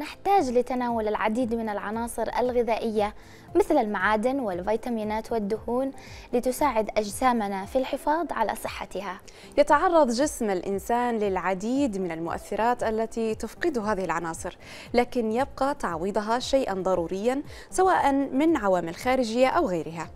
نحتاج لتناول العديد من العناصر الغذائية مثل المعادن والفيتامينات والدهون لتساعد أجسامنا في الحفاظ على صحتها. يتعرض جسم الإنسان للعديد من المؤثرات التي تفقد هذه العناصر، لكن يبقى تعويضها شيئا ضروريا سواء من عوامل خارجية أو غيرها.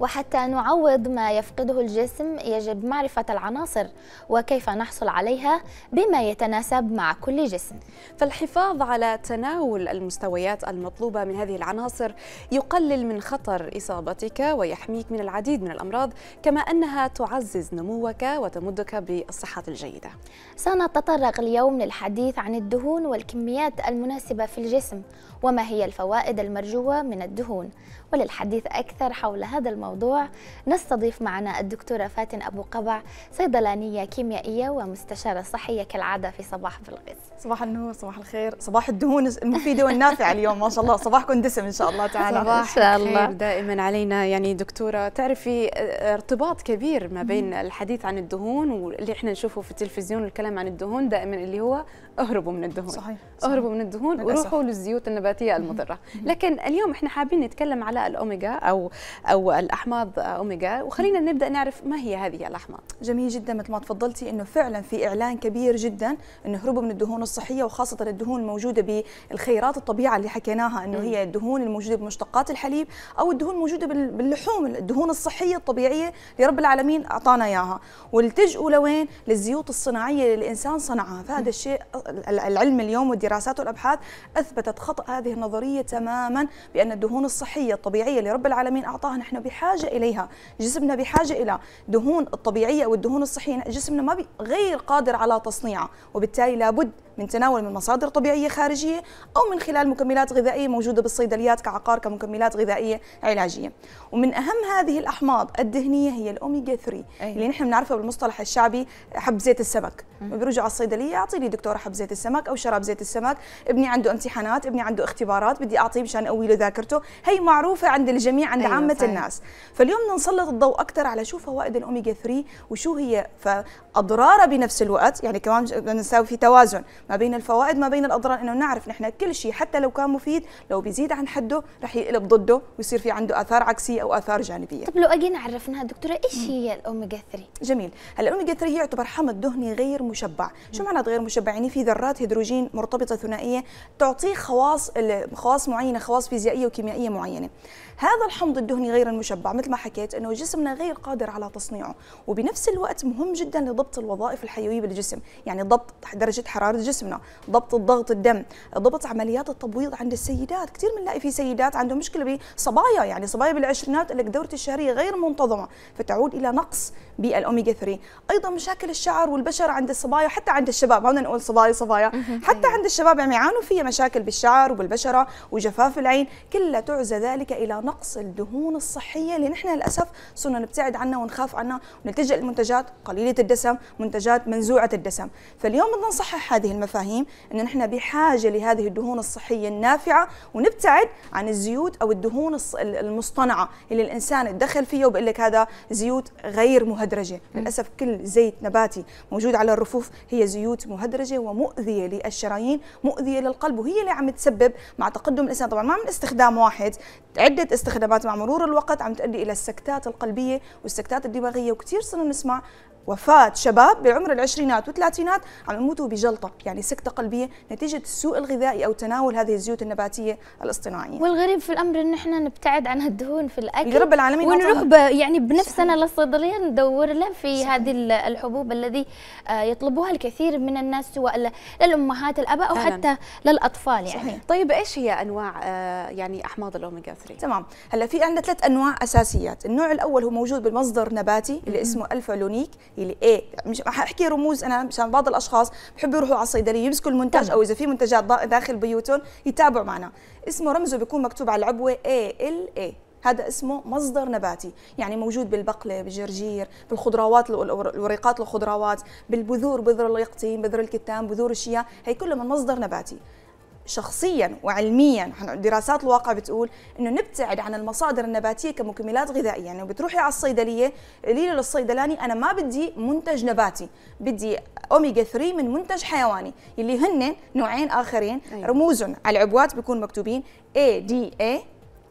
وحتى نعوض ما يفقده الجسم يجب معرفة العناصر وكيف نحصل عليها بما يتناسب مع كل جسم فالحفاظ على تناول المستويات المطلوبة من هذه العناصر يقلل من خطر إصابتك ويحميك من العديد من الأمراض كما أنها تعزز نموك وتمدك بالصحة الجيدة سنتطرق اليوم للحديث عن الدهون والكميات المناسبة في الجسم وما هي الفوائد المرجوة من الدهون وللحديث أكثر حول هذا هذا الموضوع نستضيف معنا الدكتورة فاتن أبو قبع صيدلانية كيميائية ومستشارة صحية كالعادة في صباح بلغيس صباح النور صباح الخير صباح الدهون المفيدة والنافعة اليوم ما شاء الله صباحكم دسم إن شاء الله تعالى صباح إن شاء الله دائما علينا يعني دكتورة تعرفي آه، ارتباط كبير ما بين الحديث عن الدهون واللي احنا نشوفه في التلفزيون الكلام عن الدهون دائما اللي هو اهربوا من الدهون صحيح, صحيح. اهربوا من الدهون وروحوا للزيوت النباتيه المضره لكن اليوم احنا حابين نتكلم على الاوميجا او او الاحماض اوميجا وخلينا نبدا نعرف ما هي هذه الاحماض جميل جدا مثل ما تفضلتي انه فعلا في اعلان كبير جدا انه هربوا من الدهون الصحيه وخاصه الدهون الموجوده بالخيرات الطبيعه اللي حكيناها انه هي الدهون الموجوده بمشتقات الحليب او الدهون الموجوده باللحوم الدهون الصحيه الطبيعيه اللي رب العالمين اعطانا اياها والتجؤوا لوين للزيوت الصناعيه اللي الانسان صنعها فهذا الشيء العلم اليوم والدراسات والأبحاث أثبتت خطأ هذه النظرية تماما بأن الدهون الصحية الطبيعية اللي رب العالمين أعطاها نحن بحاجة إليها جسمنا بحاجة إلى دهون الطبيعية والدهون الصحية جسمنا ما غير قادر على تصنيعها وبالتالي لابد من تناول من مصادر طبيعية خارجية أو من خلال مكملات غذائية موجودة بالصيدليات كعقار كمكملات غذائية علاجية ومن أهم هذه الأحماض الدهنية هي الأوميجا 3 أيه. اللي نحن بنعرفها بالمصطلح الشعبي حب زيت السمك بيرجع على الصيدلية أعطيني دكتور حب زيت السمك أو شراب زيت السمك ابني عنده امتحانات ابني عنده اختبارات بدي أعطيه مشان أقوي له ذاكرته هي معروفة عند الجميع عند أيوة عامة صحيح. الناس فاليوم نسلط الضوء أكثر على شو فوائد الأوميجا 3 وشو هي فأضرارها بنفس الوقت يعني كمان بدنا نساوي في توازن ما بين الفوائد ما بين الاضرار انه نعرف نحن كل شيء حتى لو كان مفيد لو بيزيد عن حده رح يقلب ضده ويصير في عنده اثار عكسيه او اثار جانبيه طب لو اجينا عرفناها دكتوره ايش هي الاوميجا 3 جميل هلا الاوميجا 3 يعتبر حمض دهني غير مشبع شو معنى غير مشبع يعني في ذرات هيدروجين مرتبطه ثنائيه تعطيه خواص خواص معينه خواص فيزيائيه وكيميائيه معينه هذا الحمض الدهني غير المشبع مثل ما حكيت انه جسمنا غير قادر على تصنيعه وبنفس الوقت مهم جدا لضبط الوظائف الحيويه بالجسم يعني ضبط درجه حراره جسمنا ضبط الضغط الدم ضبط عمليات التبويض عند السيدات كثير بنلاقي في سيدات عندهم مشكله بصبايا يعني صبايا بالعشرينات لك دورتي الشهريه غير منتظمه فتعود الى نقص بالاوميجا 3 ايضا مشاكل الشعر والبشره عند الصبايا حتى عند الشباب هون نقول صبايا صبايا حتى أيوة. عند الشباب يعني يعانوا فيها مشاكل بالشعر وبالبشره وجفاف العين كلها تعزى ذلك الى نقص نقص الدهون الصحيه اللي نحن للاسف صرنا نبتعد عنها ونخاف عنها ونلتجئ لمنتجات قليله الدسم منتجات منزوعه الدسم فاليوم بدنا نصحح هذه المفاهيم ان نحن بحاجه لهذه الدهون الصحيه النافعه ونبتعد عن الزيوت او الدهون المصطنعه اللي الانسان تدخل فيها وبقول لك هذا زيوت غير مهدرجه للاسف كل زيت نباتي موجود على الرفوف هي زيوت مهدرجه ومؤذيه للشرايين مؤذيه للقلب وهي اللي عم تسبب مع تقدم الانسان طبعا ما من استخدام واحد عده الاستخدامات مع مرور الوقت عم تؤدي الى السكتات القلبيه والسكتات الدماغيه وكثير صرنا نسمع وفاة شباب بعمر العشرينات والثلاثينات عم يموتوا بجلطة يعني سكتة قلبية نتيجة السوء الغذائي أو تناول هذه الزيوت النباتية الاصطناعية والغريب في الأمر إن إحنا نبتعد عن الدهون في الأكل رب العالمين ونروح ب... يعني بنفسنا للصيدلية ندور له في صحيح. هذه الحبوب الذي آه، يطلبوها الكثير من الناس سواء للأمهات الأباء أو حتى للأطفال يعني صحيح. طيب إيش هي أنواع آه، يعني أحماض الأوميجا 3 تمام هلا في عندنا ثلاث أنواع أساسيات النوع الأول هو موجود بالمصدر نباتي اللي اسمه الفا لونيك اللي ايه مش احكي رموز انا مشان بعض الاشخاص بحبوا يروحوا على الصيدليه يمسكوا المنتج او اذا في منتجات داخل بيوتهم يتابعوا معنا اسمه رمزه بيكون مكتوب على العبوه اي ال اي هذا اسمه مصدر نباتي يعني موجود بالبقلة بالجرجير بالخضروات الوريقات الخضروات بالبذور بذر اليقطين بذر الكتان بذور الشيا هي كلها من مصدر نباتي شخصيا وعلميا دراسات الواقع بتقول انه نبتعد عن المصادر النباتيه كمكملات غذائيه يعني بتروحي على الصيدليه قولي للصيدلاني انا ما بدي منتج نباتي بدي اوميجا 3 من منتج حيواني اللي هن نوعين اخرين أيوة. رموزهم على العبوات بيكون مكتوبين اي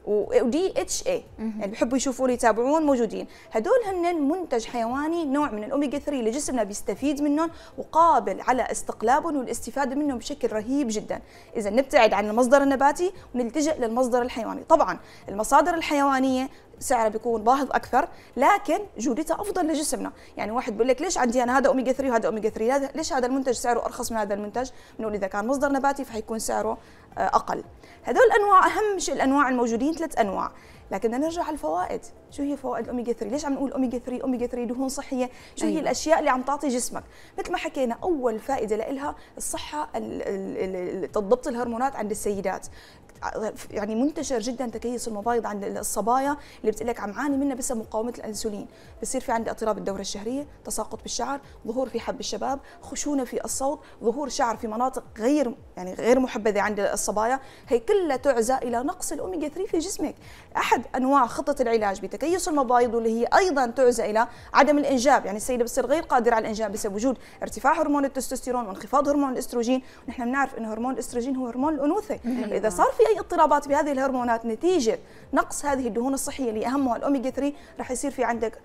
ودي اتش اي يعني بيحبوا يشوفون يتابعون موجودين هذول هن منتج حيواني نوع من الاوميجا 3 اللي جسمنا بيستفيد منهم وقابل على استقلابهم والاستفاده منهم بشكل رهيب جدا اذا نبتعد عن المصدر النباتي ونلتجئ للمصدر الحيواني طبعا المصادر الحيوانيه سعره بيكون باهظ اكثر لكن جودته افضل لجسمنا يعني واحد بيقول لك ليش عندي انا هذا اوميجا 3 وهذا اوميجا 3 ليش هذا المنتج سعره ارخص من هذا المنتج بنقول اذا كان مصدر نباتي فحيكون سعره آه، اقل هذول الانواع اهم شيء الانواع الموجودين ثلاث انواع لكن بدنا نرجع على الفوائد شو هي فوائد الاوميجا 3 ليش عم نقول اوميجا 3 اوميجا 3 دهون صحيه شو أيوة. هي الاشياء اللي عم تعطي جسمك مثل ما حكينا اول فائده لها الصحه الضبط الهرمونات عند السيدات يعني منتشر جدا تكيس المبايض عند الصبايا اللي بتقول لك عم عاني منها بسبب مقاومه الانسولين بصير في عندي اضطراب الدوره الشهريه تساقط بالشعر ظهور في حب الشباب خشونه في الصوت ظهور شعر في مناطق غير يعني غير محبذه عند الصبايا هي كلها تعزى الى نقص الاوميجا 3 في جسمك احد انواع خطه العلاج بتكيس المبايض واللي هي ايضا تعزى الى عدم الانجاب يعني السيده بتصير غير قادره على الانجاب بسبب وجود ارتفاع هرمون التستوستيرون وانخفاض هرمون الاستروجين ونحن بنعرف انه هرمون الاستروجين هو هرمون الانوثه أيوة. اذا صار في اي اضطرابات بهذه الهرمونات نتيجه نقص هذه الدهون الصحيه اللي اهمها الاوميجا 3 راح يصير في عندك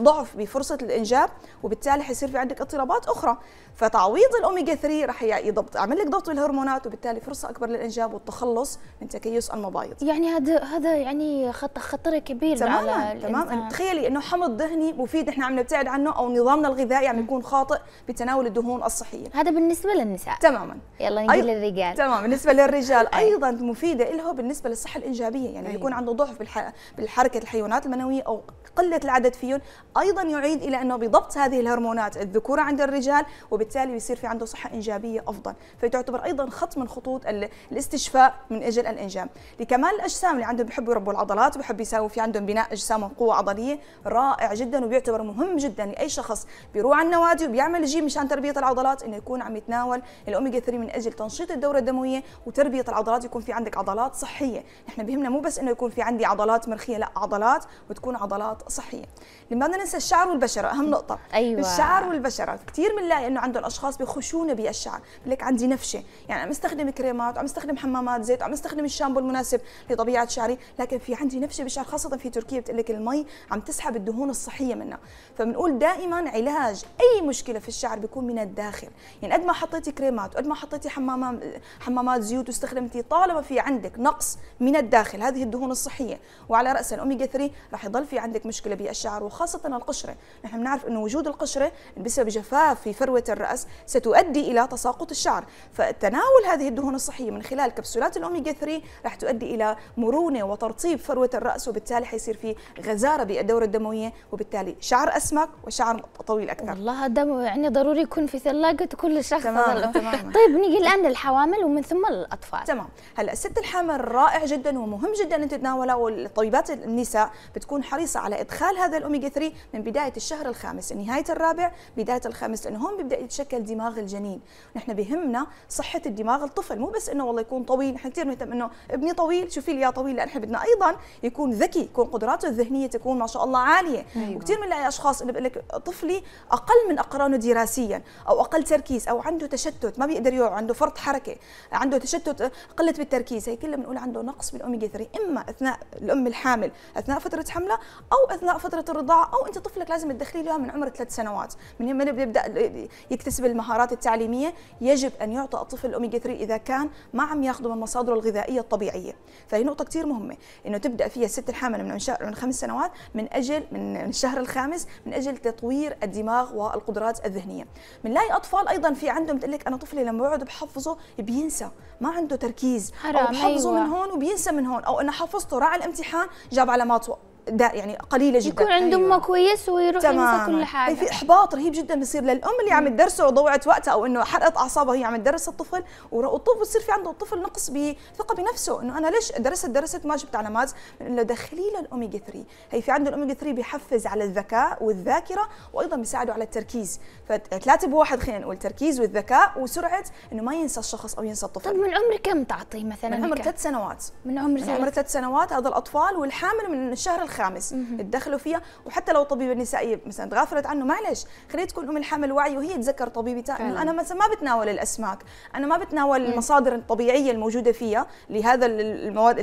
ضعف بفرصه الانجاب وبالتالي حيصير في عندك اضطرابات اخرى فتعويض الاوميجا 3 راح يضبط يعمل لك ضغط بالهرمونات وبالتالي فرصه اكبر للانجاب والتخلص من تكيس المبايض يعني هذا هذا يعني خط خطر كبير تماما على تمام تخيلي انه حمض دهني مفيد احنا عم نبتعد عنه او نظامنا الغذائي عم يكون خاطئ بتناول الدهون الصحيه هذا بالنسبه للنساء تماما يلا نجي أي... للرجال تمام بالنسبه للرجال أيوة. ايضا مفيده له بالنسبه للصحه الانجابيه يعني أيوة. يكون عنده ضعف بالح... بالحركه الحيوانات المنويه او قله العدد فيهم ايضا يعيد الى انه بضبط هذه الهرمونات الذكوره عند الرجال وبالتالي يصير في عنده صحه انجابيه افضل فتعتبر ايضا خط من خطوط الاستشفاء من اجل الانجاب لكمال الاجسام اللي عندهم بحبوا يربوا العضلات بحبوا يساوي في عندهم بناء اجسام وقوه عضليه رائع جدا وبيعتبر مهم جدا لاي شخص بيروح على النوادي وبيعمل جيم مشان تربيه العضلات انه يكون عم يتناول الاوميجا 3 من اجل تنشيط الدوره الدمويه وتربيه العضلات يكون في عندك عضلات صحيه نحن بهمنا مو بس انه يكون في عندي عضلات مرخيه لا عضلات وتكون عضلات صحيه لما بدنا ننسى الشعر والبشره اهم نقطه أيوة. الشعر والبشره كثير بنلاقي انه عنده الاشخاص بخشونه بالشعر بقول لك عندي نفشه يعني عم استخدم كريمات عم استخدم حمامات زيت عم استخدم الشامبو المناسب لطبيعه شعري لكن في عندي نفشه بالشعر خاصه في تركيا بتقول لك المي عم تسحب الدهون الصحيه منها فبنقول دائما علاج اي مشكله في الشعر بيكون من الداخل يعني قد ما حطيتي كريمات وقد ما حطيتي حمامات حمامات زيوت واستخدمتي طالما في عندك نقص من الداخل هذه الدهون الصحيه وعلى راس الاوميجا 3 راح يضل في عندك مشكله بالشعر وخاصه القشره نحن بنعرف انه وجود القشره بسبب جفاف في فروه الراس ستؤدي الى تساقط الشعر فتناول هذه الدهون الصحيه من خلال كبسولات الاوميجا 3 راح تؤدي الى مرونه وترطيب فروه الراس وبالتالي حيصير في غزاره بالدوره الدمويه وبالتالي شعر اسمك وشعر طويل اكثر والله دم يعني ضروري يكون في ثلاجه كل شخص تمام تمام طيب نيجي الان للحوامل ومن ثم الاطفال تمام هلا الست الحامل رائع جدا ومهم جدا ان تتناوله والطبيبات النساء بتكون حريصه على ادخال هذا الاوميجا 3 من بدايه الشهر الخامس نهايه الرابع بدايه الخامس لانه هون بيبدا يتشكل دماغ الجنين نحن بهمنا صحه الدماغ الطفل مو بس انه والله يكون طويل نحن كثير بنهتم انه ابني طويل شوفي لي يا طويل لان احنا بدنا ايضا يكون ذكي يكون قدراته الذهنيه تكون ما شاء الله عاليه أيوة. وكثير من الاشخاص اللي بقول لك طفلي اقل من اقرانه دراسيا او اقل تركيز او عنده تشتت ما بيقدر يقعد عنده فرط حركه عنده تشتت قله بالتركيز التركيز هي كلها بنقول عنده نقص بالاوميجا 3 اما اثناء الام الحامل اثناء فتره حملها او اثناء فتره الرضاعه او انت طفلك لازم تدخليه له من عمر ثلاث سنوات من يوم بيبدا يكتسب المهارات التعليميه يجب ان يعطى الطفل الاوميجا 3 اذا كان ما عم ياخذه من مصادره الغذائيه الطبيعيه فهي نقطه كثير مهمه انه تبدا فيها الست الحامله من من خمس سنوات من اجل من الشهر الخامس من اجل تطوير الدماغ والقدرات الذهنيه بنلاقي اطفال ايضا في عندهم بتقول لك انا طفلي لما بقعد بحفظه بينسى ما عنده تركيز حرام أو بحفظه أيوة. من هون وبينسى من هون أو انه حفظته راعي الامتحان جاب علامات دا يعني قليله جدا يكون عند امه أيوة. كويس ويروح ينسى كل حاجه في احباط رهيب جدا بيصير للام اللي عم تدرسه وضوعت وقتها او انه حرقت اعصابها هي عم تدرس الطفل والطفل بصير في عنده الطفل نقص بثقه بنفسه انه انا ليش درست درست ما جبت علامات انه دخلي له الاوميجا 3 هي في عنده الاوميجا 3 بيحفز على الذكاء والذاكره وايضا بيساعده على التركيز فثلاثه بواحد خلينا نقول تركيز والذكاء وسرعه انه ما ينسى الشخص او ينسى الطفل طب من عمر كم تعطيه مثلا من عمر ثلاث سنوات من عمر ثلاث سنوات هذا الاطفال والحامل من الشهر الخامس خامس تدخلوا فيها وحتى لو طبيبه النسائيه مثلا تغافلت عنه معلش خليها تكون ام الحمل وعي وهي تذكر طبيبتها انه انا مثلا ما بتناول الاسماك انا ما بتناول المصادر الطبيعيه الموجوده فيها لهذا المواد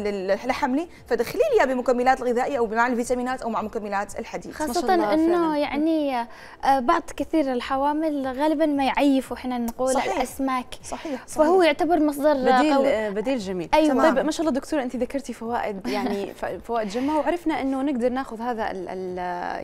الحملي فدخلي لي بمكملات الغذائيه او مع الفيتامينات او مع مكملات الحديد خاصه انه يعني آه، بعض كثير الحوامل غالبا ما يعيفوا احنا نقول صحيح. الاسماك صحيح. صحيح فهو يعتبر مصدر بديل قوي. بديل جميل أيوة. طيب ما شاء الله دكتوره انت ذكرتي فوائد يعني فوائد جمه وعرفنا انه نقدر ناخذ هذا الـ الـ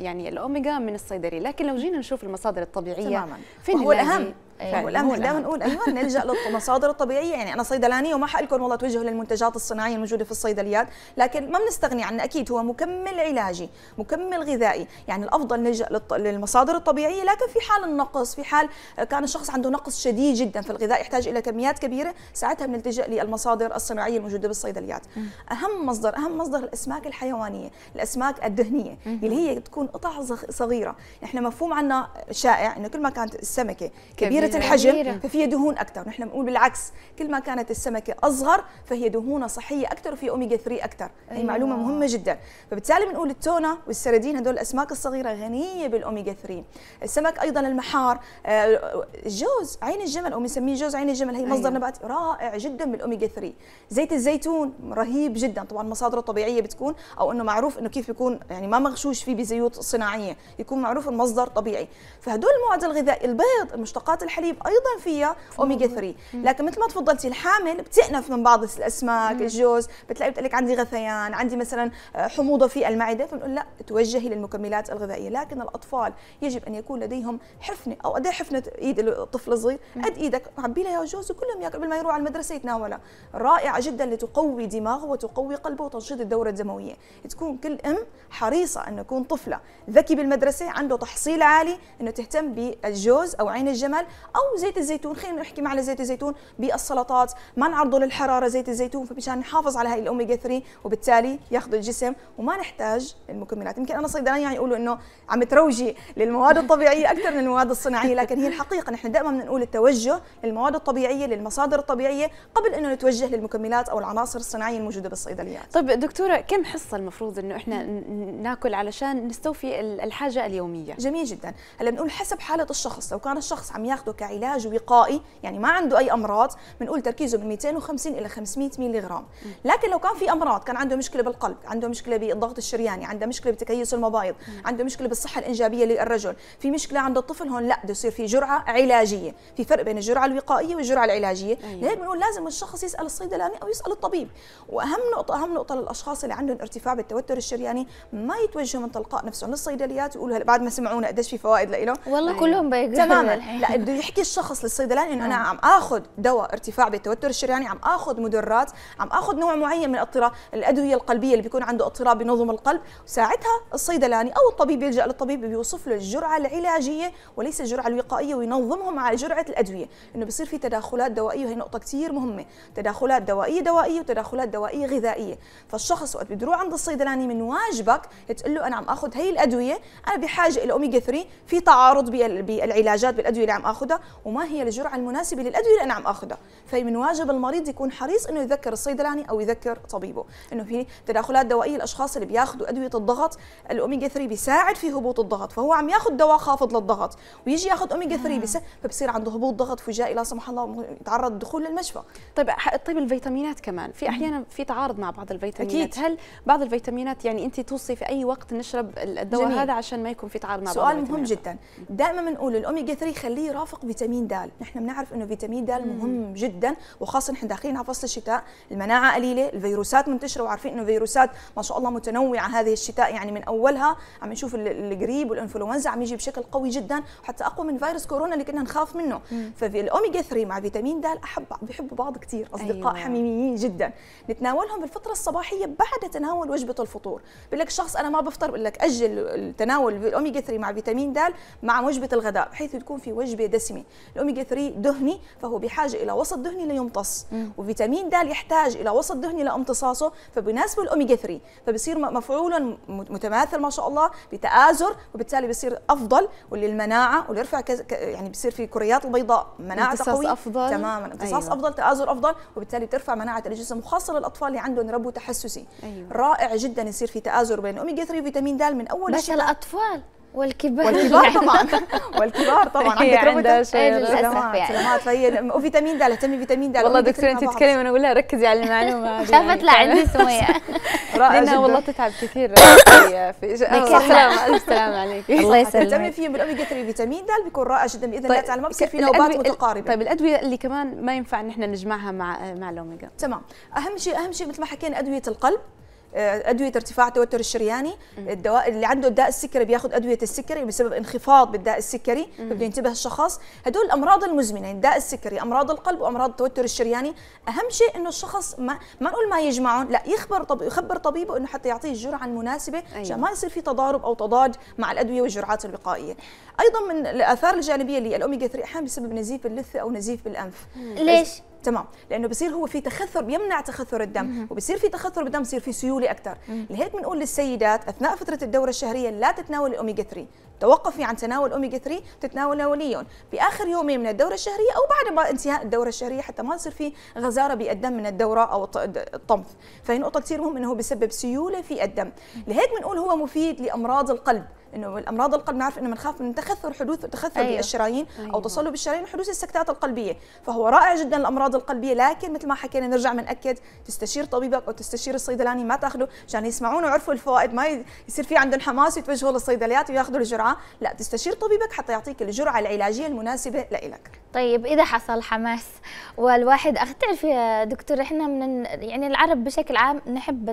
يعني الاوميجا من الصيدلي لكن لو جينا نشوف المصادر الطبيعيه تماما فين الاهم ولا إيه، دائما نقول ايوه نلجا للمصادر الطبيعيه يعني انا صيدلانيه وما حقول لكم والله توجهوا للمنتجات الصناعيه الموجوده في الصيدليات لكن ما بنستغني عنه اكيد هو مكمل علاجي مكمل غذائي يعني الافضل نلجا للمصادر الطبيعيه لكن في حال النقص في حال كان الشخص عنده نقص شديد جدا في الغذاء يحتاج الى كميات كبيره ساعتها بنلتجا للمصادر الصناعيه الموجوده بالصيدليات اهم مصدر اهم مصدر الاسماك الحيوانيه الاسماك الدهنيه اللي هي تكون قطع صغيره احنا مفهوم عنا شائع انه كل ما كانت السمكه كبيره قلة الحجم ففي دهون أكثر نحن بنقول بالعكس كل ما كانت السمكة أصغر فهي دهونها صحية أكثر وفي أوميجا 3 أكثر هي أيوة. معلومة مهمة جدا فبالتالي بنقول التونة والسردين هدول الأسماك الصغيرة غنية بالأوميجا 3 السمك أيضا المحار آه، جوز عين الجمل أو بنسميه جوز عين الجمل هي مصدر أيوة. نباتي رائع جدا بالأوميجا 3 زيت الزيتون رهيب جدا طبعا مصادره طبيعية بتكون أو أنه معروف أنه كيف بيكون يعني ما مغشوش فيه بزيوت صناعية يكون معروف المصدر طبيعي فهدول المواد الغذائية البيض المشتقات الحليب ايضا فيها اوميجا 3 لكن مثل ما تفضلتي الحامل بتأنف من بعض الاسماك الجوز بتلاقي بتقول لك عندي غثيان عندي مثلا آه، حموضه في المعده فبنقول لا توجهي للمكملات الغذائيه لكن الاطفال يجب ان يكون لديهم حفنه او قد حفنه ايد الطفل الصغير قد ايدك عبي لها جوز وكلهم ياكل قبل ما يروح على المدرسه يتناولها رائعه جدا لتقوي دماغه وتقوي قلبه وتنشيط الدوره الدمويه تكون كل ام حريصه ان يكون طفله ذكي بالمدرسه عنده تحصيل عالي انه تهتم بالجوز او عين الجمل او زيت الزيتون خلينا نحكي على زيت الزيتون بالسلطات ما نعرضه للحراره زيت الزيتون فمشان نحافظ على هاي الاوميجا 3 وبالتالي ياخذ الجسم وما نحتاج المكملات يمكن انا صيدلانيه يعني يقولوا انه عم تروجي للمواد الطبيعيه اكثر من المواد الصناعيه لكن هي الحقيقه نحن دائما بنقول التوجه للمواد الطبيعيه للمصادر الطبيعيه قبل انه نتوجه للمكملات او العناصر الصناعيه الموجوده بالصيدليات طيب دكتوره كم حصه المفروض انه احنا ناكل علشان نستوفي الحاجه اليوميه جميل جدا هلا بنقول حسب حاله الشخص لو كان الشخص عم ياخذ بناخده كعلاج وقائي يعني ما عنده اي امراض بنقول تركيزه من 250 الى 500 ميلي غرام لكن لو كان في امراض كان عنده مشكله بالقلب عنده مشكله بالضغط الشرياني عنده مشكله بتكيس المبايض عنده مشكله بالصحه الانجابيه للرجل في مشكله عند الطفل هون لا بده يصير في جرعه علاجيه في فرق بين الجرعه الوقائيه والجرعه العلاجيه أيوة. لهيك بنقول لازم الشخص يسال الصيدلاني او يسال الطبيب واهم نقطه اهم نقطه للاشخاص اللي عندهم ارتفاع بالتوتر الشرياني ما يتوجهوا من تلقاء نفسهم للصيدليات ويقولوا بعد ما سمعونا قديش في فوائد له والله أيوة. كلهم بيقولوا تماما لا بده يحكي الشخص للصيدلاني انه انا آه. عم اخذ دواء ارتفاع بالتوتر الشرياني عم اخذ مدرات عم اخذ نوع معين من اضطراب الادويه القلبيه اللي بيكون عنده اضطراب بنظم القلب ساعتها الصيدلاني او الطبيب يلجا للطبيب بيوصف له الجرعه العلاجيه وليس الجرعه الوقائيه وينظمهم على جرعه الادويه انه بصير في تداخلات دوائيه وهي نقطه كثير مهمه تداخلات دوائيه دوائيه وتداخلات دوائيه غذائيه فالشخص وقت بده يروح عند الصيدلاني من واجبك تقول له انا عم اخذ هي الادويه انا بحاجه الى اوميجا 3 في تعارض بالعلاجات بالادويه اللي عم اخذها اخذها وما هي الجرعه المناسبه للادويه اللي انا عم اخذها فمن واجب المريض يكون حريص انه يذكر الصيدلاني او يذكر طبيبه انه في تداخلات دوائيه الاشخاص اللي بياخذوا ادويه الضغط الاوميجا 3 بيساعد في هبوط الضغط فهو عم ياخذ دواء خافض للضغط ويجي ياخذ اوميجا 3 آه. بس فبصير عنده هبوط ضغط فجائي لا سمح الله يتعرض للدخول للمشفى طيب طيب الفيتامينات كمان في احيانا في تعارض مع بعض الفيتامينات أكيد. هل بعض الفيتامينات يعني انت توصي في اي وقت نشرب الدواء هذا عشان ما يكون في تعارض مع بعض سؤال مهم جدا دائما بنقول الاوميجا 3 خليه يرافق فقط فيتامين د نحن بنعرف انه فيتامين د مهم جدا وخاصه نحن داخلين على فصل الشتاء المناعه قليله الفيروسات منتشره وعارفين انه فيروسات ما شاء الله متنوعه هذه الشتاء يعني من اولها عم نشوف القريب والانفلونزا عم يجي بشكل قوي جدا وحتى اقوى من فيروس كورونا اللي كنا نخاف منه فالاوميجا 3 مع فيتامين د احب بحبوا بعض كثير اصدقاء أيوة. حميميين جدا نتناولهم بالفتره الصباحيه بعد تناول وجبه الفطور بقول لك شخص انا ما بفطر بقول لك اجل تناول الاوميجا 3 مع فيتامين د مع وجبه الغداء بحيث تكون في وجبه دسمه جسمي الاوميجا 3 دهني فهو بحاجه الى وسط دهني ليمتص وفيتامين د يحتاج الى وسط دهني لامتصاصه فبناسبه الاوميجا 3 فبصير مفعول متماثل ما شاء الله بتآزر وبالتالي بصير افضل وللمناعه ويرفع كز... يعني بصير في كريات البيضاء مناعه قوية افضل تماما امتصاص أيوة. افضل تآزر افضل وبالتالي بترفع مناعه الجسم وخاصه للاطفال اللي عندهم ربو تحسسي أيوة. رائع جدا يصير في تآزر بين اوميجا 3 وفيتامين د من اول بس الاطفال والكبار والكبار طبعا والكبار طبعا عندك ربع سلامات فهي وفيتامين د اهتمي فيتامين د والله دكتوره انت تتكلمي انا اقول لها ركزي على المعلومه شافت لا عندي سميه لانها والله تتعب كثير في سلامة الف سلامه عليك الله يسلمك تهتمي فيهم بالاوميجا 3 فيتامين د بيكون رائع جدا باذن الله طيب، تعالى ما بصير في نوبات متقاربه طيب الادويه اللي كمان ما ينفع ان احنا نجمعها مع مع الاوميجا تمام اهم شيء اهم شيء مثل ما حكينا ادويه القلب آه، ادويه ارتفاع التوتر الشرياني الدواء اللي عنده الداء السكري بياخذ ادويه السكري بسبب انخفاض بالداء السكري بده ينتبه الشخص هدول الامراض المزمنه يعني الداء السكري امراض القلب وامراض التوتر الشرياني اهم شيء انه الشخص ما ما نقول ما يجمعهم لا يخبر طبيب يخبر طبيبه انه حتى يعطيه الجرعه المناسبه أيوة. عشان ما يصير في تضارب او تضاد مع الادويه والجرعات الوقائيه ايضا من الاثار الجانبيه اللي الاوميجا 3 احيانا بسبب نزيف اللثه او نزيف بالانف ليش تمام لانه بصير هو في تخثر بيمنع تخثر الدم وبصير في تخثر بالدم بصير في سيوله اكثر لهيك بنقول للسيدات اثناء فتره الدوره الشهريه لا تتناول الاوميجا 3 توقفي عن تناول اوميجا 3 تتناولها وليا باخر يومين من الدوره الشهريه او بعد انتهاء الدوره الشهريه حتى ما يصير في غزاره بالدم من الدوره او الطمث فهي نقطه كثير مهمه انه هو بسبب سيوله في الدم لهيك بنقول هو مفيد لامراض القلب انه الامراض القلب نعرف انه بنخاف من تخثر حدوث تخثر أيوه. بالشرايين أيوه. او تصلب الشرايين وحدوث السكتات القلبيه فهو رائع جدا الامراض القلبيه لكن مثل ما حكينا نرجع بناكد تستشير طبيبك او تستشير الصيدلاني ما تاخذه عشان يسمعون ويعرفوا الفوائد ما يصير في عندهم حماس يتوجهوا للصيدليات وياخذوا الجرعه لا تستشير طبيبك حتى يعطيك الجرعه العلاجيه المناسبه لإلك طيب اذا حصل حماس والواحد اخ تعرفي يا دكتور احنا من يعني العرب بشكل عام نحب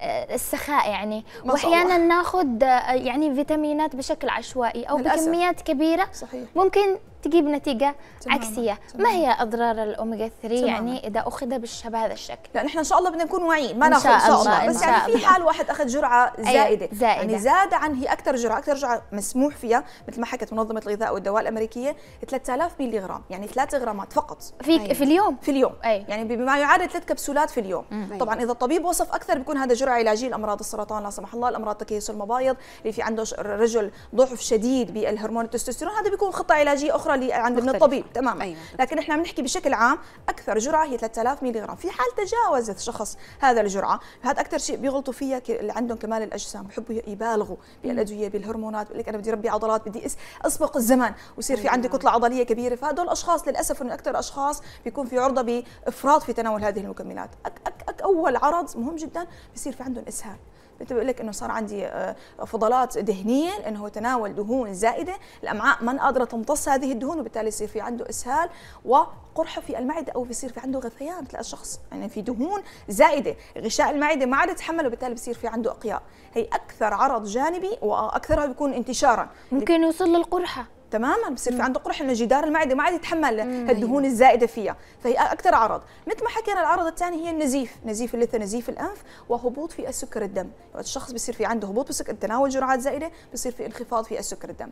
آه، السخاء يعني واحيانا ناخذ يعني يعني فيتامينات بشكل عشوائي او بكميات كبيره صحيح. ممكن تجيب نتيجه تمام. عكسيه تمام. ما هي اضرار الاوميجا 3 يعني اذا اخذ بالشبه هذا الشكل لا نحن ان شاء الله بدنا نكون واعيين ما ناخذ ان شاء الله بس يعني في حال واحد اخذ جرعه زائده زائده يعني زاد عن هي اكثر جرعه اكثر جرعه مسموح فيها مثل ما حكت منظمه الغذاء والدواء الامريكيه 3000 ميلي غرام يعني 3 غرامات فقط في أيه. في اليوم في اليوم أيوة. يعني بما يعادل 3 كبسولات في اليوم أيه. طبعا اذا الطبيب وصف اكثر بيكون هذا جرعه علاجيه لامراض السرطان لا سمح الله الامراض تكيس المبايض اللي في عنده رجل ضعف شديد بالهرمون التستوستيرون هذا بيكون خطه علاجيه اخرى اللي عند من الطبيب تماما أيوة. لكن احنا بنحكي بشكل عام اكثر جرعه هي 3000 ملي غرام في حال تجاوزت شخص هذا الجرعه هذا اكثر شيء بيغلطوا فيها اللي عندهم كمال الاجسام بحبوا يبالغوا بالادويه بالهرمونات بيقول لك انا بدي ربي عضلات بدي اسبق الزمن ويصير في أيوة. عندي كتله عضليه كبيره فهدول الاشخاص للاسف من اكثر الاشخاص بيكون في عرضه بافراط في تناول هذه المكملات أك أك أك اول عرض مهم جدا بصير في عندهم اسهال بتقول لك انه صار عندي آه، فضلات دهنيا انه هو تناول دهون زائده الامعاء ما قادره تمتص هذه الدهون وبالتالي يصير في عنده اسهال وقرحه في المعده او بيصير في عنده غثيان تلاقي الشخص يعني في دهون زائده غشاء المعده ما عاد يتحمل وبالتالي بصير في عنده اقياء هي اكثر عرض جانبي واكثرها بيكون انتشارا ممكن يوصل للقرحه تماما بصير في عنده قرح انه جدار المعده ما عاد يتحمل الدهون أيوة. الزائده فيها فهي اكثر عرض مثل ما حكينا العرض الثاني هي النزيف نزيف اللثه نزيف الانف وهبوط في السكر الدم الشخص بصير في عنده هبوط بسكر تناول جرعات زائده بصير في انخفاض في السكر الدم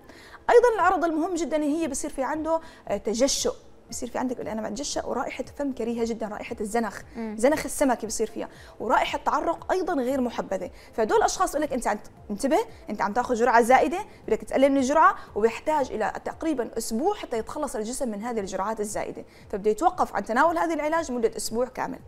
ايضا العرض المهم جدا هي بصير في عنده آه، تجشؤ بيصير في عندك انا الجشه ورائحه فم كريهه جدا رائحه الزنخ مم. زنخ السمك بيصير فيها ورائحه تعرق ايضا غير محبذه فدول الاشخاص يقول لك انت انتبه انت عم تاخذ جرعه زائده بدك تقلل من الجرعه وبيحتاج الى تقريبا اسبوع حتى يتخلص الجسم من هذه الجرعات الزائده فبده يتوقف عن تناول هذا العلاج مده اسبوع كامل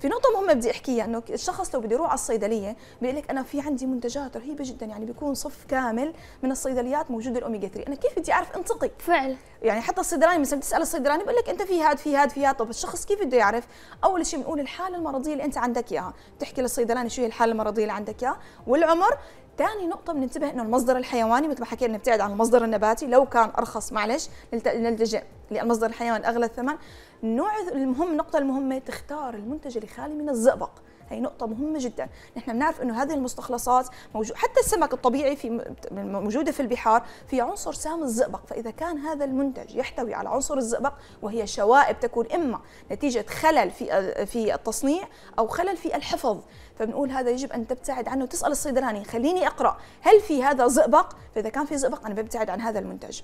في نقطه مهمه بدي احكيها انه الشخص لو بده يروح على الصيدليه بيقول لك انا في عندي منتجات رهيبه جدا يعني بيكون صف كامل من الصيدليات موجود الاوميجا 3 انا كيف بدي اعرف انتقي فعلا يعني حتى الصيدلاني مثلا بتسال الصيدلاني بقول لك انت في هاد في هاد في هاد طب الشخص كيف بده يعرف اول شيء بنقول الحاله المرضيه اللي انت عندك اياها بتحكي للصيدلاني شو هي الحاله المرضيه اللي عندك اياها والعمر ثاني نقطة بننتبه انه المصدر الحيواني مثل ما حكينا نبتعد عن المصدر النباتي لو كان ارخص معلش نلجأ للمصدر الحيواني اغلى الثمن، النوع المهم النقطة المهمة تختار المنتج اللي خالي من الزئبق، هي نقطه مهمه جدا نحن بنعرف انه هذه المستخلصات موجو... حتى السمك الطبيعي في موجوده في البحار في عنصر سام الزئبق فاذا كان هذا المنتج يحتوي على عنصر الزئبق وهي شوائب تكون اما نتيجه خلل في في التصنيع او خلل في الحفظ فبنقول هذا يجب ان تبتعد عنه وتسال الصيدلاني خليني اقرا هل في هذا زئبق فاذا كان في زئبق انا ببتعد عن هذا المنتج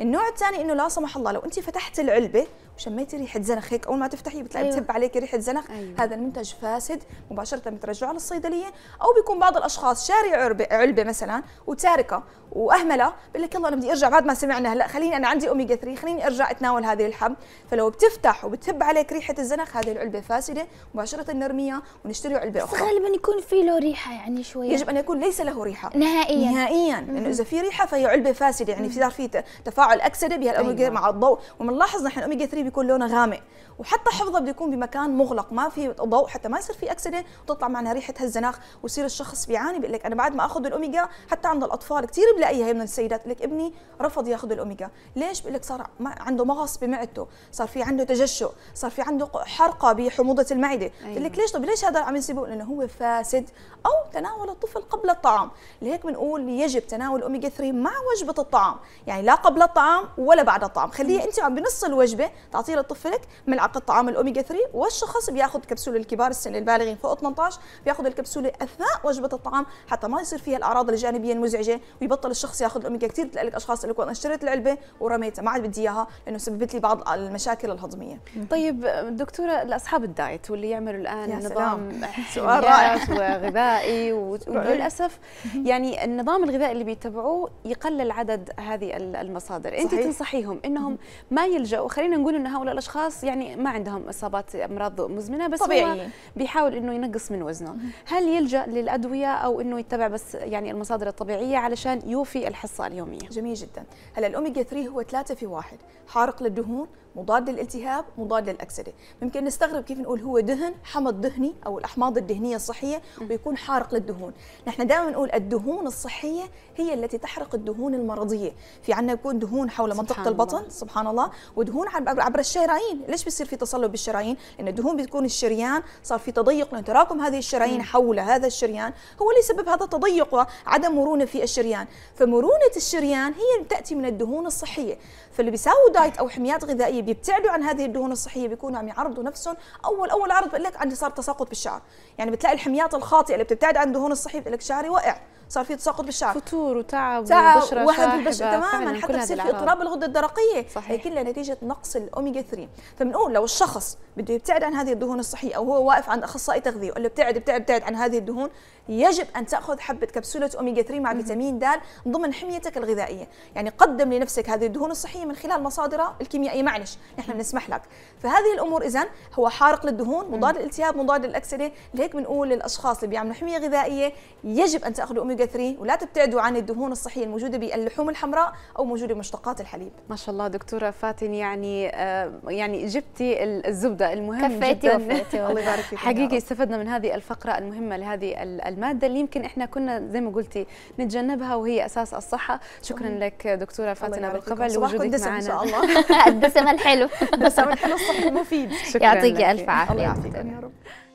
النوع الثاني انه لا سمح الله لو انت فتحت العلبه شميتي ريحه زنخ هيك اول ما تفتحيه بتلاقي أيوة. بتهب عليك ريحه زنخ أيوة. هذا المنتج فاسد مباشره بترجعه للصيدليه او بيكون بعض الاشخاص شاري علبه علبه مثلا وتاركه واهمله بقول لك يلا انا بدي ارجع بعد ما سمعنا هلا خليني انا عندي اوميجا 3 خليني ارجع اتناول هذه الحب فلو بتفتح وبتهب عليك ريحه الزنخ هذه العلبه فاسده مباشره نرميها ونشتري علبه اخرى غالبا يكون في له ريحه يعني شويه يجب ان يكون ليس له ريحه نهائيا نهائيا لانه اذا في ريحه فهي علبه فاسده يعني صار في تفاعل اكسده بها الاوميجا أيوة. مع الضوء وبنلاحظ نحن الاوميجا 3 بيكون لونه غامق وحتى حفظه بده يكون بمكان مغلق ما في ضوء حتى ما يصير في اكسده وتطلع معنا ريحه هالزناخ ويصير الشخص بيعاني بيقول لك انا بعد ما اخذ الاوميجا حتى عند الاطفال كثير بلاقيها هي من السيدات لك ابني رفض ياخذ الاوميجا ليش بقول لك صار عنده مغص بمعدته صار في عنده تجشؤ صار في عنده حرقه بحموضه المعده أيوة. بقول لك ليش طب ليش هذا عم ينسبه لانه هو فاسد او تناول الطفل قبل الطعام لهيك بنقول يجب تناول الاوميجا 3 مع وجبه الطعام يعني لا قبل الطعام ولا بعد الطعام خليه انت عم بنص الوجبه تعطيه لطفلك ملعقه حق الطعام الاوميجا 3 والشخص بياخذ كبسوله الكبار السن البالغين فوق 18 بياخذ الكبسوله اثناء وجبه الطعام حتى ما يصير فيها الاعراض الجانبيه المزعجه ويبطل الشخص ياخذ الاوميجا كثير بتلاقي لك اشخاص اللي انا اشتريت العلبه ورميتها ما عاد بدي اياها لانه سببت لي بعض المشاكل الهضميه طيب دكتوره لاصحاب الدايت واللي يعملوا الان يا نظام سؤال رائع وغذائي وللاسف يعني النظام الغذائي اللي بيتبعوه يقلل عدد هذه المصادر انت تنصحيهم انهم ما يلجأوا خلينا نقول ان هؤلاء الاشخاص يعني ما عندهم اصابات امراض مزمنه بس طبيعي. هو بيحاول انه ينقص من وزنه هل يلجا للادويه او انه يتبع بس يعني المصادر الطبيعيه علشان يوفي الحصه اليوميه جميل جدا هلا الاوميجا 3 هو 3 في واحد حارق للدهون مضاد للالتهاب مضاد للاكسده ممكن نستغرب كيف نقول هو دهن حمض دهني او الاحماض الدهنيه الصحيه ويكون حارق للدهون نحن دائما نقول الدهون الصحيه هي التي تحرق الدهون المرضيه في عندنا يكون دهون حول منطقه البطن الله. سبحان الله ودهون عبر الشرايين ليش بس بيصير في تصلب بالشرايين لان الدهون بتكون الشريان صار في تضيق لان تراكم هذه الشرايين حول هذا الشريان هو اللي سبب هذا التضيق وعدم مرونه في الشريان فمرونه الشريان هي تاتي من الدهون الصحيه فاللي بيساووا دايت او حميات غذائيه بيبتعدوا عن هذه الدهون الصحيه بيكونوا عم يعرضوا نفسهم اول اول عرض بقول لك عندي صار تساقط بالشعر يعني بتلاقي الحميات الخاطئه اللي بتبتعد عن الدهون الصحيه بتقول لك شعري وقع صار في تساقط بالشعر فتور وتعب وبشره وهب البشره تماما حتى بصير في اضطراب الغده الدرقيه صحيح. هي كلها نتيجه نقص الاوميجا 3 فبنقول لو الشخص بده يبتعد عن هذه الدهون الصحيه او هو واقف عند اخصائي تغذيه وقال له ابتعد ابتعد ابتعد عن هذه الدهون يجب ان تاخذ حبه كبسوله اوميجا 3 مع فيتامين د ضمن حميتك الغذائيه يعني قدم لنفسك هذه الدهون الصحيه من خلال مصادرها الكيميائيه معلش نحن بنسمح لك فهذه الامور اذا هو حارق للدهون مضاد للالتهاب مضاد للاكسده لهيك بنقول للاشخاص اللي بيعملوا حميه غذائيه يجب ان تاخذوا اوميجا 3 ولا تبتعدوا عن الدهون الصحيه الموجوده باللحوم الحمراء او موجوده بمشتقات الحليب ما شاء الله دكتوره فاتن يعني آه، يعني جبتي الزبده المهم كفيتي وفيتي الله يبارك فيك حقيقي استفدنا من هذه الفقره المهمه لهذه الماده اللي يمكن احنا كنا زي ما قلتي نتجنبها وهي اساس الصحه شكرا أمم. لك دكتوره فاتنه بالقبل لوجودك معنا ان شاء الله الدسم الحلو الدسم الحلو الصحي المفيد يعطيك الف عافيه يا رب